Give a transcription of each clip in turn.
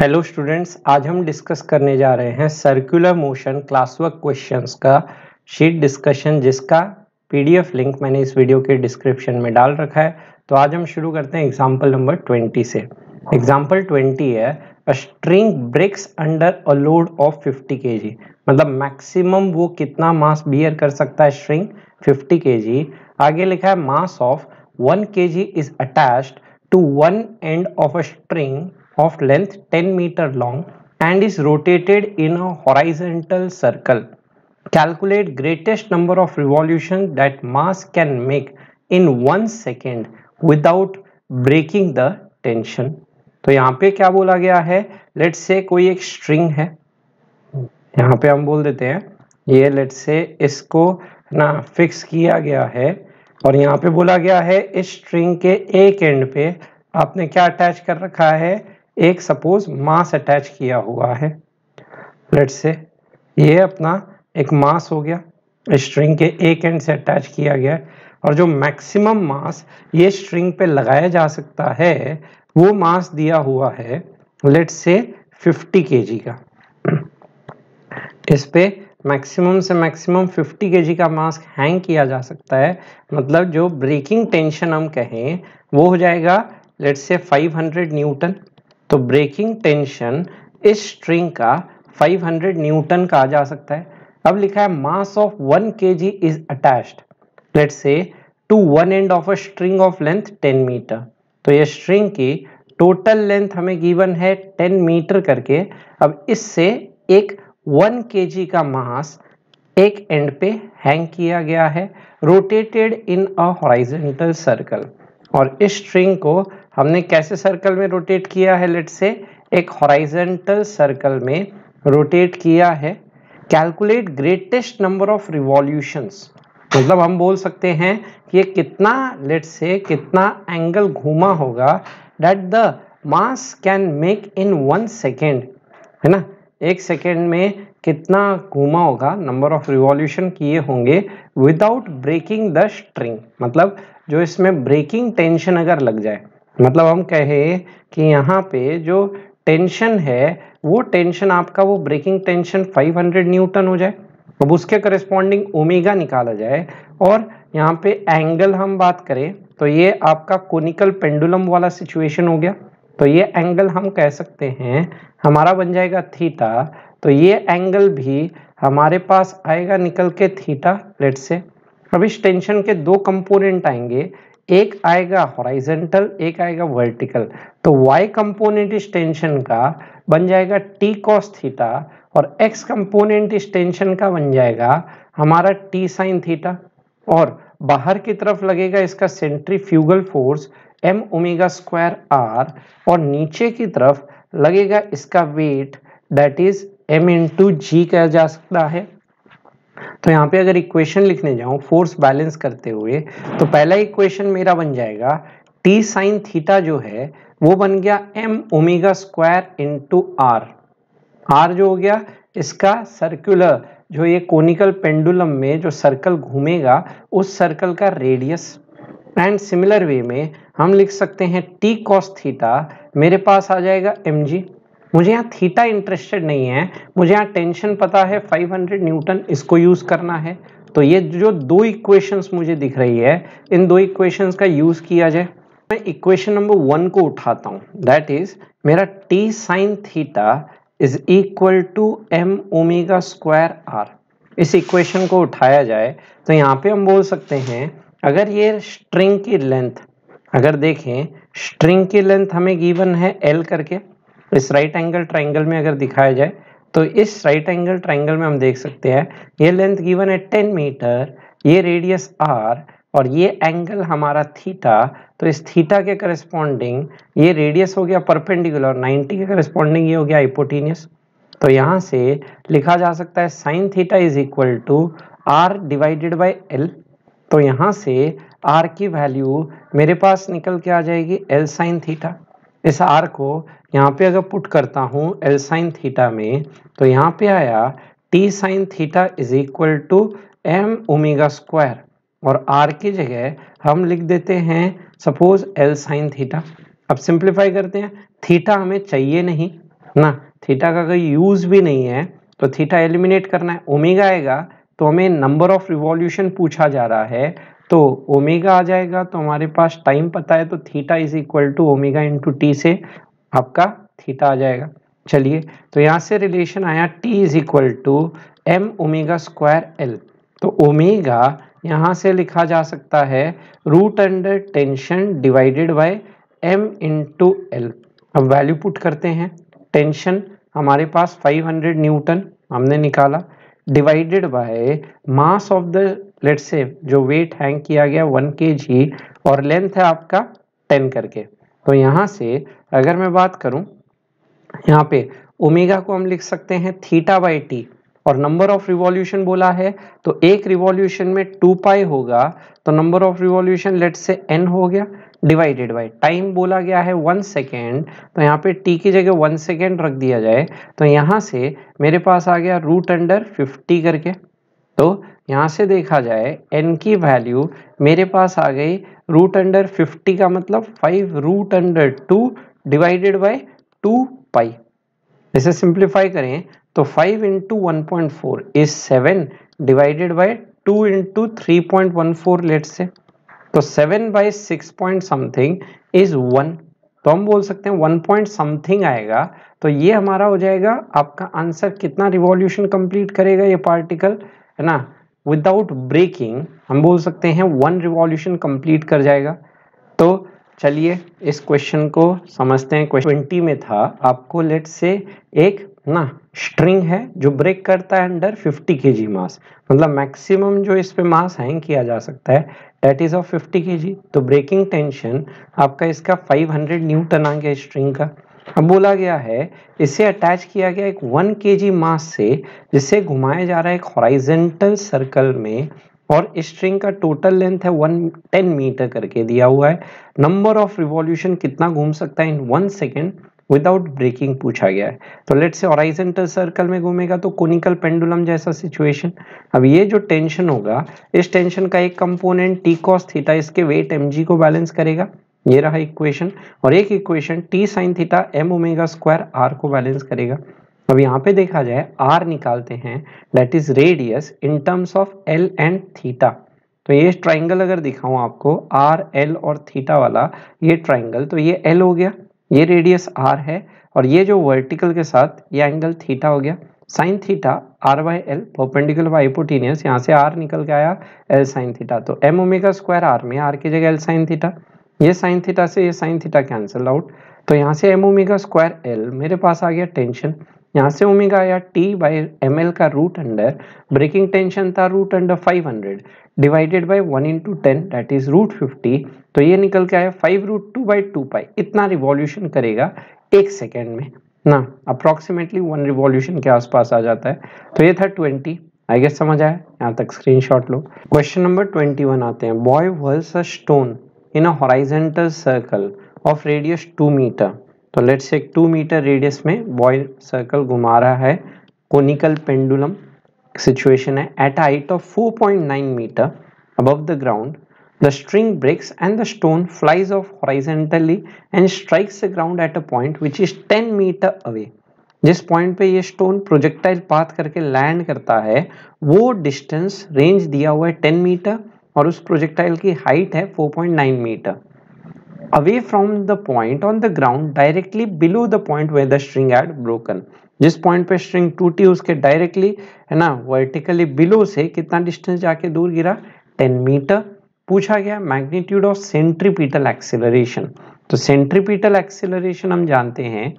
Hello students आज हम discuss करने जा रहे हैं सर्कुलर मोशन क्लासवर्क क्वेश्चंस का शीट डिस्कशन जिसका पीडीएफ लिंक मैंने इस वीडियो के डिस्क्रिप्शन में डाल रखा है तो आज हम शुरू करते हैं एग्जांपल नंबर 20 से एग्जांपल 20 है a string breaks under a load of 50 के मतलब मैक्सिमम वो कितना मास बियर कर सकता है स्ट्रिंग फिफ्टी के आगे लिखा है mass of one K is attach to one end of a string of length 10 meter long and is rotated in a horizontal circle. Calculate greatest number of revolutions that mass can make in one second without breaking the tension. तो यहाँ पे क्या बोला गया है late से कोई एक स्ट्रिंग है यहाँ पे हम बोल देते हैं ये लेट से इसको ना फिक्स किया गया है और यहाँ पे बोला गया है इस स्ट्रिंग के एक एंड पे आपने क्या अटैच कर रखा है एक सपोज मास अटैच किया हुआ है लेट से ये अपना एक मास हो गया स्ट्रिंग के एक एंड से अटैच किया गया और जो मैक्सिमम मास ये स्ट्रिंग पे लगाया जा सकता है वो मास दिया हुआ है लेट से 50 के का इस पे मैक्सिमम से मैक्सिमम 50 के का मास हैंग किया जा सकता है मतलब जो ब्रेकिंग टेंशन हम कहें वो हो जाएगा लेट से 500 न्यूटन तो ब्रेकिंग टेंशन इस स्ट्रिंग का 500 न्यूटन कहा जा सकता है अब लिखा है mass of one K G is attached let's say to one end of a string of length 10 metre तो ये स्ट्रिंग की टोटल लेंथ हमें गिवन है 10 मीटर करके अब इससे एक 1 जी का मास एक एंड पे हैंग किया गया है rotated in a horizontal circle और इस स्ट्रिंग को हमने कैसे सर्कल में रोटेट किया है लेट से एक हॉराइजेंटल सर्कल में रोटेट किया है calculate greatest number of revolutions मतलब हम बोल सकते हैं कि ये कितना लेट से कितना एंगल घूमा होगा that the mass can make in one second है ना एक सेकेंड में कितना घूमा होगा नंबर ऑफ रिवॉल्यूशन किए होंगे विदाउट ब्रेकिंग द स्ट्रिंग मतलब जो इसमें ब्रेकिंग टेंशन अगर लग जाए मतलब हम कहें कि यहाँ पे जो टेंशन है वो टेंशन आपका वो ब्रेकिंग टेंशन 500 न्यूटन हो जाए अब उसके करस्पॉन्डिंग ओमेगा निकाला जाए और यहाँ पे एंगल हम बात करें तो ये आपका कोनिकल पेंडुलम वाला सिचुएशन हो गया तो ये एंगल हम कह सकते हैं हमारा बन जाएगा थीटा तो ये एंगल भी हमारे पास आएगा निकल के थीटा लेट से अब इस टेंशन के दो कंपोनेंट आएंगे एक आएगा हॉराइजेंटल एक आएगा वर्टिकल तो y कंपोनेंट इस टेंशन का बन जाएगा t cos थीटा और x कंपोनेंट इस टेंशन का बन जाएगा हमारा t sin थीटा और बाहर की तरफ लगेगा इसका fugal force M omega square R और नीचे की तरफ लगेगा इसका weight that is M into G कहा जा सकता है तो यहाँ पे अगर इक्वेशन लिखने जाऊँ फोर्स बैलेंस करते हुए तो पहला इक्वेशन मेरा बन जाएगा टी साइन थीटा जो है वो बन गया M omega square into R R जो हो गया इसका सर्कुलर जो ये कोनिकल पेंडुलम में जो सर्कल घूमेगा उस सर्कल का रेडियस एंड सिमिलर वे में हम लिख सकते हैं टी कॉस थीटा मेरे पास आ जाएगा एम जी मुझे यहाँ थीटा इंटरेस्टेड नहीं है मुझे यहाँ टेंशन पता है 500 न्यूटन इसको यूज़ करना है तो ये जो दो इक्वेशंस मुझे दिख रही है इन दो इक्वेशंस का यूज़ किया जाए मैं इक्वेशन नंबर वन को उठाता हूँ दैट इज मेरा T sine theta is equal to M omega square R इस इक्वेशन को उठाया जाए तो यहाँ पे हम बोल सकते हैं अगर ये स्ट्रिंग की लेंथ अगर देखें स्ट्रिंग की लेंथ हमें गिवन है एल करके तो इस राइट एंगल ट्राइंगल में अगर दिखाया जाए तो इस राइट एंगल ट्राइंगल में हम देख सकते हैं ये लेंथ गिवन है टेन मीटर ये रेडियस आर और ये एंगल हमारा थीटा तो इस थीटा के करस्पॉन्डिंग ये रेडियस हो गया परपेंडिकुलर 90 के करस्पॉन्डिंग ये हो गया हाइपोटीनियस तो यहाँ से लिखा जा सकता है sine theta is equal to R divided by L तो यहाँ से आर की वैल्यू मेरे पास निकल के आ जाएगी एल साइन थीटा इस आर को यहाँ पे अगर पुट करता हूँ एल साइन थीटा में तो यहाँ पे आया T sine theta is equal to M omega square और आर की जगह हम लिख देते हैं सपोज एल साइन थीटा अब सिंप्लीफाई करते हैं थीटा हमें चाहिए नहीं ना थीटा का कोई यूज़ भी नहीं है तो थीटा एलिमिनेट करना है ओमेगा आएगा तो हमें नंबर ऑफ रिवॉल्यूशन पूछा जा रहा है तो ओमेगा आ जाएगा तो हमारे पास टाइम पता है तो theta is equal to omega into T से आपका थीटा आ जाएगा चलिए तो यहाँ से रिलेशन आया T is equal to M omega square L तो ओमेगा यहाँ से लिखा जा सकता है root under tension divided by M into L अब वैल्यू पुट करते हैं टेंशन हमारे पास 500 न्यूटन हमने निकाला divided by mass of the let's say जो वेट हैंग किया गया वन के जी और लेंथ है आपका टेन करके तो यहाँ से अगर मैं बात करूँ यहाँ पे ओमेगा को हम लिख सकते हैं थीटा बाई टी और नंबर ऑफ रिवॉल्यूशन बोला है तो एक रिवॉल्यूशन में टू पाई होगा तो number of revolution let's say N हो गया डिवाइडेड बाई टाइम बोला गया है वन सेकेंड तो यहाँ पे टी की जगह वन सेकेंड रख दिया जाए तो यहाँ से मेरे पास आ गया रूट अंडर फिफ्टी करके तो यहाँ से देखा जाए n की वैल्यू मेरे पास आ गई रूट अंडर फिफ्टी का मतलब five root under two divided by two pi इसे सिंप्लीफाई करें तो five into one point four is seven divided by two into three point one four let's say तो seven by six point something is one तो हम बोल सकते हैं one point something आएगा तो ये हमारा हो जाएगा आपका आंसर कितना रिवॉल्यूशन कंप्लीट करेगा ये पार्टिकल है ना विदाउट ब्रेकिंग हम बोल सकते हैं वन रिवॉल्यूशन कंप्लीट कर जाएगा तो चलिए इस क्वेश्चन को समझते हैं क्वेश्चन ट्वेंटी में था आपको लेट से एक ना स्ट्रिंग है जो ब्रेक करता है अंडर 50 के जी मास मतलब मैक्सिमम जो इस पे मास हैंग किया जा सकता है डेट इज ऑफ 50 के जी तो ब्रेकिंग टेंशन आपका इसका 500 न्यूटन आ गया स्ट्रिंग का अब बोला गया है इसे अटैच किया गया एक वन के मास से जिसे घुमाया जा रहा है एक हॉराइजेंटल सर्कल में और स्ट्रिंग का टोटल लेंथ है वन टेन मीटर करके दिया हुआ है नंबर ऑफ रिवॉल्यूशन कितना घूम सकता है in one second without breaking पूछा गया है तो लेट से ऑराइजेंटल सर्कल में घूमेगा तो कोनिकल पेंडुलम जैसा सिचुएशन अब ये जो टेंशन होगा इस टेंशन का एक कंपोनेंट टी कॉस थीटा इसके वेट एम को बैलेंस करेगा ये रहा इक्वेशन और एक equation T sine theta M omega square R को बैलेंस करेगा अब यहाँ पे देखा जाए आर निकालते हैं that is radius in terms of L and theta तो ये ट्राइंगल अगर दिखाऊं आपको आर एल और थीटा वाला ये ट्राइंगल तो ये एल हो गया ये रेडियस आर है और ये जो वर्टिकल के साथ ये एंगल थीटा हो गया sine theta R by L perpendicular hypotenuse यहाँ से आर निकल के आया एल साइन थीटा तो एम ओमेगा स्क्वायर आर में आर की जगह एल साइन थीटा ये साइन थीटा से ये साइन थीटा कैंसिल आउट तो यहाँ से एम ओमेगा स्क्वायर एल मेरे पास आ गया टेंशन यहाँ से ओमेगा आया टी बाई एम एल का रूट अंडर ब्रेकिंग टेंशन था root under 500 divided by one into ten that is root fifty तो ये निकल के आया five root two by two pi इतना रिवॉल्यूशन करेगा एक सेकेंड में ना अप्रॉक्सीमेटली वन रिवॉल्यूशन के आसपास आ जाता है तो ये था ट्वेंटी आई गेस समझ आया यहाँ तक स्क्रीनशॉट लो क्वेश्चन नंबर ट्वेंटी वन आते हैं boy whirls a stone in a horizontal circle of radius two metre तो let's say two metre radius में बॉय सर्कल घुमा रहा है कोनिकल पेंडुलम सिचुएशन है at height of 4.9 metre above the ground the string breaks and the stone flies off horizontally and strikes the ground at a point which is ten metre away जिस पॉइंट पे ये stone projectile path करके land करता है वो distance range दिया हुआ है टेन मीटर और उस प्रोजेक्टाइल की हाइट है 4.9 metre away from the point on the ground directly below the point where the string had broken जिस पॉइंट पे स्ट्रिंग टूटी उसके डायरेक्टली है ना वर्टिकली बिलो से कितना डिस्टेंस जाके दूर गिरा 10 मीटर पूछा गया मैग्नीट्यूड ऑफ सेंट्रीपीटल एक्सेलरेशन तो सेंट्रीपीटल एक्सेलरेशन हम जानते हैं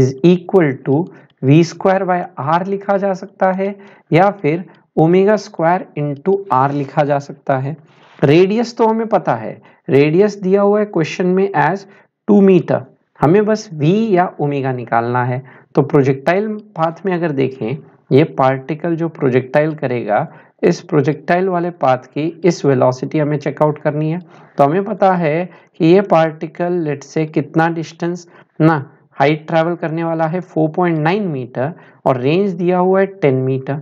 is equal to V square by R लिखा जा सकता है या फिर ओमेगा स्क्वायर इंटू आर लिखा जा सकता है रेडियस तो हमें पता है रेडियस दिया हुआ है क्वेश्चन में एज टू मीटर हमें बस v या ओमेगा निकालना है तो प्रोजेक्टाइल पाथ में अगर देखें ये पार्टिकल जो प्रोजेक्टाइल करेगा इस प्रोजेक्टाइल वाले पाथ की इस वेलोसिटी हमें चेकआउट करनी है तो हमें पता है कि ये पार्टिकल लेट से कितना डिस्टेंस ना हाइट ट्रैवल करने वाला है 4.9 मीटर और रेंज दिया हुआ है 10 मीटर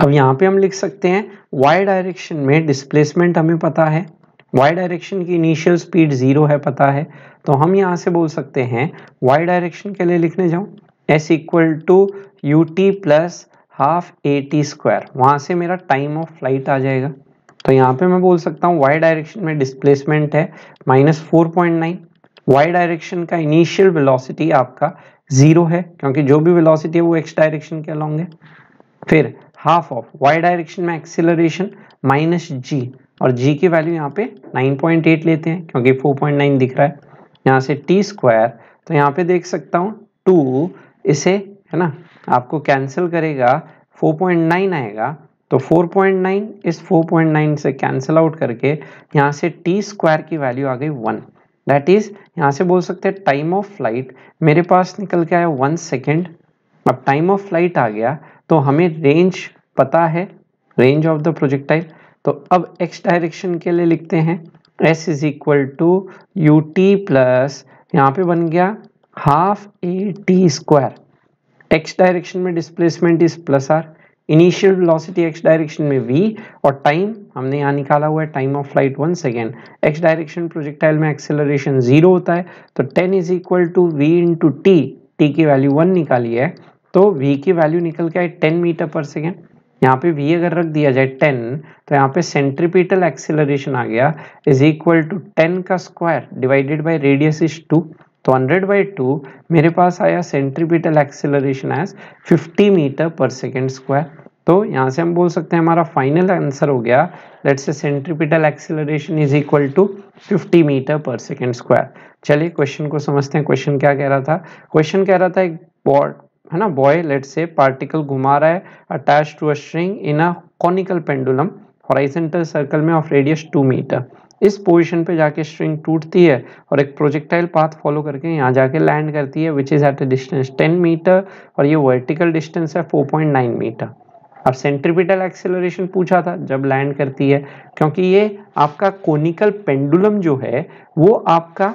अब यहाँ पे हम लिख सकते हैं वाई डायरेक्शन में डिस्प्लेसमेंट हमें पता है वाई डायरेक्शन की इनिशियल स्पीड ज़ीरो है पता है तो हम यहाँ से बोल सकते हैं वाई डायरेक्शन के लिए लिखने जाऊँ S equal to U T plus half A T square वहाँ से मेरा टाइम ऑफ फ्लाइट आ जाएगा तो यहाँ पे मैं बोल सकता हूँ वाई डायरेक्शन में डिस्प्लेसमेंट है minus four point nine Y direction का इनिशियल वेलोसिटी आपका ज़ीरो है क्योंकि जो भी वेलोसिटी है वो एक्स डायरेक्शन के अलॉन्ग है फिर हाफ ऑफ वाई डायरेक्शन में एक्सिलरेशन माइनस जी और जी की वैल्यू यहाँ पे 9.8 लेते हैं क्योंकि 4.9 दिख रहा है यहाँ से टी स्क्वायर तो यहाँ पे देख सकता हूँ टू इसे है ना आपको कैंसिल करेगा 4.9 आएगा तो 4.9 इस 4.9 से कैंसिल आउट करके यहाँ से टी स्क्वायर की वैल्यू आ गई वन दैट इज यहाँ से बोल सकते हैं टाइम ऑफ फ्लाइट मेरे पास निकल के आया वन सेकेंड अब टाइम ऑफ फ्लाइट आ गया तो हमें रेंज पता है रेंज ऑफ द प्रोजेक्टाइल तो अब एक्स डायरेक्शन के लिए लिखते हैं s is equal to U T plus यहाँ पे बन गया half A T square x direction में displacement is plus R initial velocity x direction में वी और टाइम हमने यहाँ निकाला हुआ है time of flight one second x direction projectile में एक्सेलरेशन जीरो होता है तो ten is equal to v into t t की वैल्यू वन निकाली है तो वी की वैल्यू निकल के आई टेन मीटर पर सेकेंड यहाँ पे वी अगर रख दिया जाए टेन तो यहाँ पे सेंट्रीपीटल एक्सेलरेशन आ गया इज इक्वल टू टेन का square divided by radius is two तो हंड्रेड बाई टू मेरे पास आया centripetal acceleration as fifty metre per second square तो यहाँ से हम बोल सकते हैं हमारा फाइनल आंसर हो गया let's say centripetal acceleration is equal to 50 metre per second square चलिए क्वेश्चन को समझते हैं क्वेश्चन क्या कह रहा था क्वेश्चन कह रहा था एक है ना बॉय लेट से पार्टिकल घुमा रहा है attach to a string in a conical pendulum horizontal circle में ऑफ रेडियस टू मीटर इस पोजीशन पे जाके स्ट्रिंग टूटती है और एक प्रोजेक्टाइल पाथ फॉलो करके यहाँ जाके लैंड करती है which is at a distance 10 metre और ये वर्टिकल डिस्टेंस है 4.9 मीटर अब सेंट्रिपिटल एक्सेलरेशन पूछा था जब लैंड करती है क्योंकि ये आपका कोनिकल पेंडुलम जो है वो आपका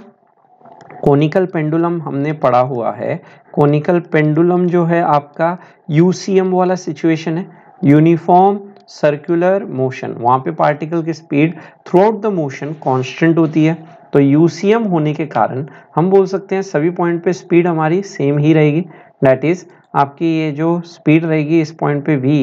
कोनिकल पेंडुलम हमने पढ़ा हुआ है कोनिकल पेंडुलम जो है आपका यू वाला सिचुएशन है यूनिफॉर्म सर्कुलर मोशन वहाँ पे पार्टिकल की speed throughout the motion constant होती है तो यूसीएम होने के कारण हम बोल सकते हैं सभी पॉइंट पे स्पीड हमारी सेम ही रहेगी दैट इज़ आपकी ये जो स्पीड रहेगी इस पॉइंट पे भी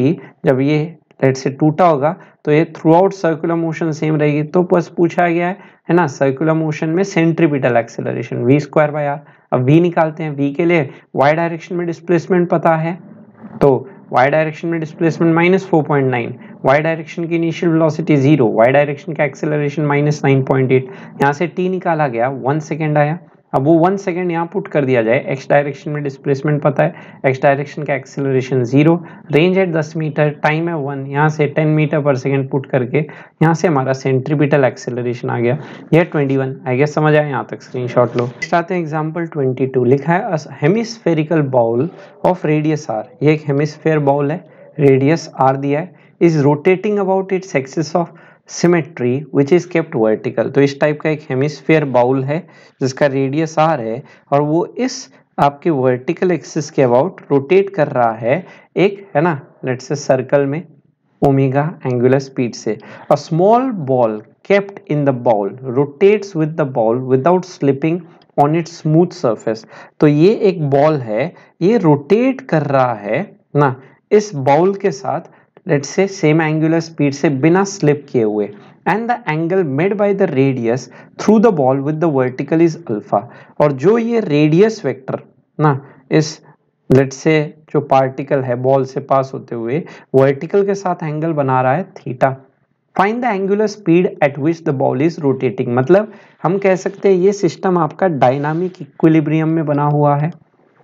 जब ये लेट से टूटा होगा तो ये throughout circular motion same रहेगी तो बस पूछा गया है है ना सर्कुलर मोशन में centripetal acceleration v square by r अब वी निकालते हैं वी के लिए वाई डायरेक्शन में डिस्प्लेसमेंट पता है तो वाई डायरेक्शन में displacement minus four point nine Y direction की initial velocity zero y direction का acceleration minus nine point eight यहाँ से टी निकाला गया वन सेकेंड आया अब वो वन सेकेंड यहाँ पुट कर दिया जाए एक्स डायरेक्शन में डिस्प्लेसमेंट पता है एक्स डायरेक्शन का एक्सेलरेशन जीरो रेंज है दस मीटर टाइम है वन यहाँ से ten metre per second put करके यहाँ से हमारा सेंट्रीपिटल एक्सेलरेशन आ गया यह ट्वेंटी वन आई गेस समझ आए यहाँ तक स्क्रीन शॉट लो नेक्स्ट आते हैं एग्जाम्पल ट्वेंटी टू लिखा है hemispherical bowl of radius R ये एक हेमिसफेयर बाउल है रेडियस आर दिया है is rotating about its axis of symmetry which is kept vertical तो इस टाइप का एक हेमिसफेयर बाउल है जिसका रेडियस आर है और वो इस आपके वर्टिकल एक्सिस के अबाउट रोटेट कर रहा है एक है ना लेट से सर्कल में ओमेगा एंगुलर स्पीड से a small ball kept in the bowl rotates with the ball without slipping on it smooth surface तो ये एक बॉल है ये रोटेट कर रहा है ना इस बाउल के साथ let's say same angular speed से बिना स्लिप किए हुए and the angle made by the radius through the ball with the vertical is alpha और जो ये रेडियस वेक्टर ना इस लेट से जो पार्टिकल है बॉल से पास होते हुए वर्टिकल के साथ एंगल बना रहा है theta find the angular speed at which the ball is rotating मतलब हम कह सकते हैं ये सिस्टम आपका डायनामिक इक्विलिब्रियम में बना हुआ है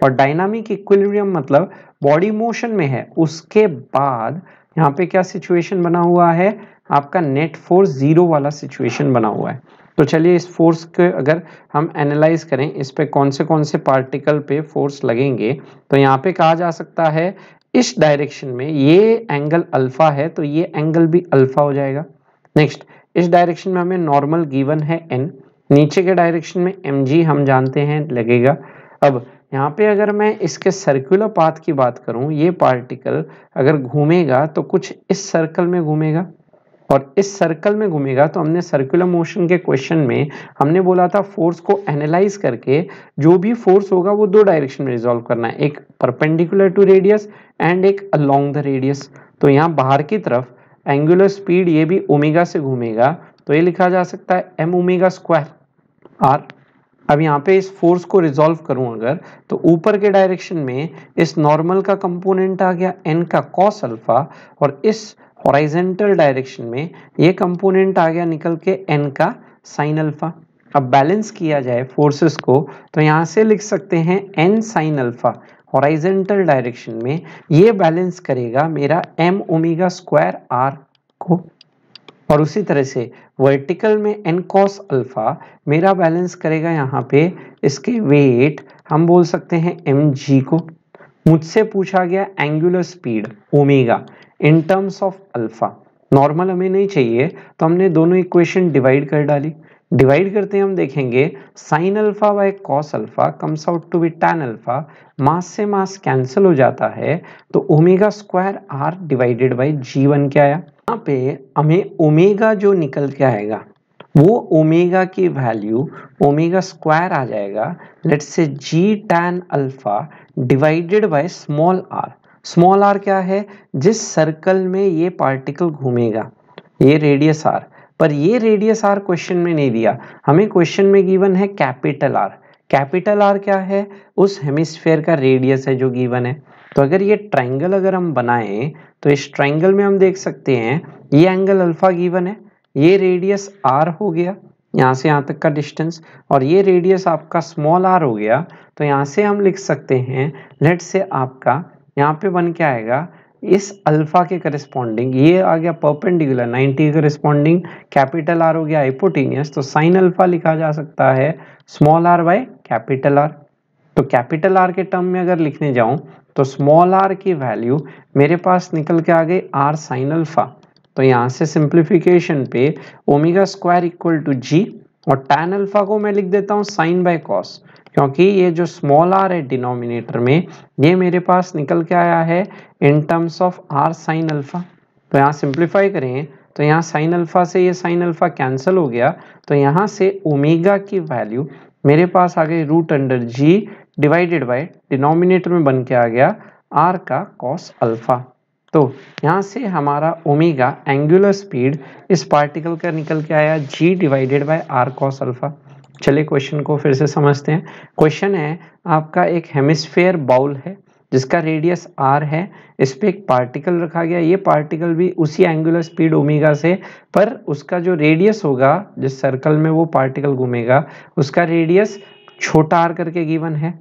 और डायनामिक इक्विलिब्रियम मतलब बॉडी मोशन में है उसके बाद यहाँ पे क्या सिचुएशन बना हुआ है आपका नेट फोर्स जीरो वाला सिचुएशन बना हुआ है तो चलिए इस फोर्स के अगर हम एनालाइज करें इस पे कौन से कौन से पार्टिकल पे फोर्स लगेंगे तो यहाँ पे कहा जा सकता है इस डायरेक्शन में ये एंगल अल्फा है तो ये एंगल भी अल्फा हो जाएगा नेक्स्ट इस डायरेक्शन में हमें नॉर्मल गिवन है एन नीचे के डायरेक्शन में एम हम जानते हैं लगेगा अब यहाँ पे अगर मैं इसके सर्कुलर पाथ की बात करूँ ये पार्टिकल अगर घूमेगा तो कुछ इस सर्कल में घूमेगा और इस सर्कल में घूमेगा तो हमने सर्कुलर मोशन के क्वेश्चन में हमने बोला था फोर्स को एनालाइज करके जो भी फोर्स होगा वो दो डायरेक्शन में रिजॉल्व करना है एक परपेंडिकुलर टू रेडियस एंड एक अलोंग द रेडियस तो यहाँ बाहर की तरफ एंगुलर स्पीड ये भी ओमेगा से घूमेगा तो ये लिखा जा सकता है एम ओमेगा स्क्वायर आर अब यहाँ पे इस फोर्स को रिजोल्व करूँ अगर तो ऊपर के डायरेक्शन में इस नॉर्मल का कंपोनेंट आ गया एन का कॉस अल्फा और इस हॉराइजेंटल डायरेक्शन में ये कंपोनेंट आ गया निकल के एन का साइन अल्फा अब बैलेंस किया जाए फोर्सेस को तो यहाँ से लिख सकते हैं N sine alpha horizontal direction में ये बैलेंस करेगा मेरा एम ओमेगा स्क्वायर आर को और उसी तरह से वर्टिकल में एन कॉस अल्फ़ा मेरा बैलेंस करेगा यहाँ पे इसके वेट हम बोल सकते हैं एम जी को मुझसे पूछा गया angular speed omega in terms of alpha normal हमें नहीं चाहिए तो हमने दोनों इक्वेशन डिवाइड कर डाली डिवाइड करते हैं हम देखेंगे sine alpha by cos alpha comes out to be tan alpha mass से मास कैंसिल हो जाता है तो omega square R divided by g one क्या आया यहाँ पे हमें ओमेगा जो निकल के आएगा वो ओमेगा की वैल्यू ओमेगा स्क्वायर आ जाएगा let's say g tan alpha divided by small r small r क्या है जिस सर्कल में ये पार्टिकल घूमेगा ये रेडियस आर पर ये रेडियस आर क्वेश्चन में नहीं दिया हमें क्वेश्चन में गिवन है कैपिटल आर कैपिटल आर क्या है उस हेमिस्फेयर का रेडियस है जो गिवन है तो अगर ये ट्राइंगल अगर हम बनाएं तो इस ट्राइंगल में हम देख सकते हैं ये एंगल अल्फा गिवन है ये रेडियस आर हो गया यहाँ से यहाँ तक का डिस्टेंस और ये रेडियस आपका स्मॉल आर हो गया तो यहाँ से हम लिख सकते हैं लेट से आपका यहाँ पे बन के आएगा इस अल्फा के करिस्पॉन्डिंग ये आ गया परपेंडिकुलर 90 के करिस्पॉन्डिंग कैपिटल आर हो गया हाइपोटीनियस तो साइन अल्फा लिखा जा सकता है small r by capital R तो कैपिटल आर के टर्म में अगर लिखने जाऊं तो स्मॉल आर की वैल्यू मेरे पास निकल के आ गई आर साइन अल्फा तो यहाँ से सिंप्लीफिकेशन पे omega square equal to g और टैन अल्फा को मैं लिख देता हूँ साइन बाय कॉस क्योंकि ये जो स्मॉल आर है डिनोमिनेटर में ये मेरे पास निकल के आया है in terms of R sine alpha तो यहाँ सिंप्लीफाई करें तो यहाँ साइन अल्फ़ा से ये साइन अल्फ़ा कैंसिल हो गया तो यहाँ से ओमेगा की वैल्यू मेरे पास आ गई root under g divided by denominator में बन के आ गया आर का कॉस अल्फ़ा तो यहाँ से हमारा ओमेगा एंगुलर स्पीड इस पार्टिकल का निकल के आया g divided by R cos alpha चलिए क्वेश्चन को फिर से समझते हैं क्वेश्चन है आपका एक हेमिस्फेयर बाउल है जिसका रेडियस आर है इस पर एक पार्टिकल रखा गया ये पार्टिकल भी उसी एंगुलर स्पीड ओमेगा से पर उसका जो रेडियस होगा जिस सर्कल में वो पार्टिकल घूमेगा उसका रेडियस छोटा आर करके गिवन है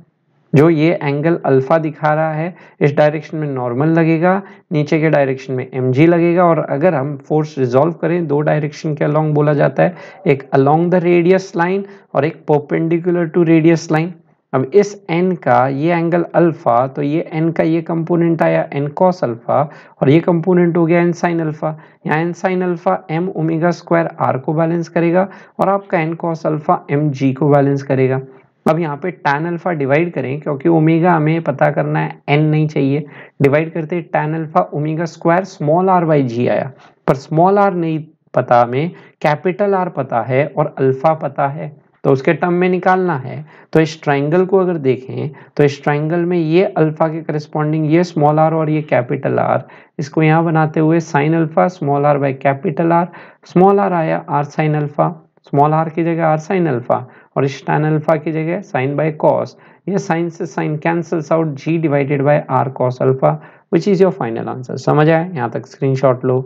जो ये एंगल अल्फा दिखा रहा है इस डायरेक्शन में नॉर्मल लगेगा नीचे के डायरेक्शन में एम लगेगा और अगर हम फोर्स रिजॉल्व करें दो डायरेक्शन के अलॉन्ग बोला जाता है एक अलॉन्ग द रेडियस लाइन और एक पोपेंडिकुलर टू रेडियस लाइन अब इस एन का ये एंगल अल्फा तो ये एन का ये कंपोनेंट आया एन कॉस अल्फा और ये कंपोनेंट हो गया एन साइन अल्फा यहाँ N sine alpha m omega square R को बैलेंस करेगा और आपका N cos alpha m g को बैलेंस करेगा अब यहाँ पे टैन अल्फा डिवाइड करें क्योंकि ओमेगा हमें पता करना है एन नहीं चाहिए डिवाइड करते tan alpha omega square small r by g आया पर स्मॉल आर नहीं पता हमें कैपिटल आर पता है और अल्फा पता है तो उसके टर्म में निकालना है तो इस ट्राइंगल को अगर देखें तो इस ट्राइंगल में ये अल्फा के करस्पॉन्डिंग ये स्मॉल आर और ये कैपिटल आर इसको यहाँ बनाते हुए sine alpha small r by capital R small r आया R sine alpha small r की जगह आर साइन अल्फा और इस टैन अल्फा की जगह साइन बाय कॉस ये साइन से sine cancels out g divided by R cos alpha which is your final answer समझ आए यहाँ तक स्क्रीनशॉट लो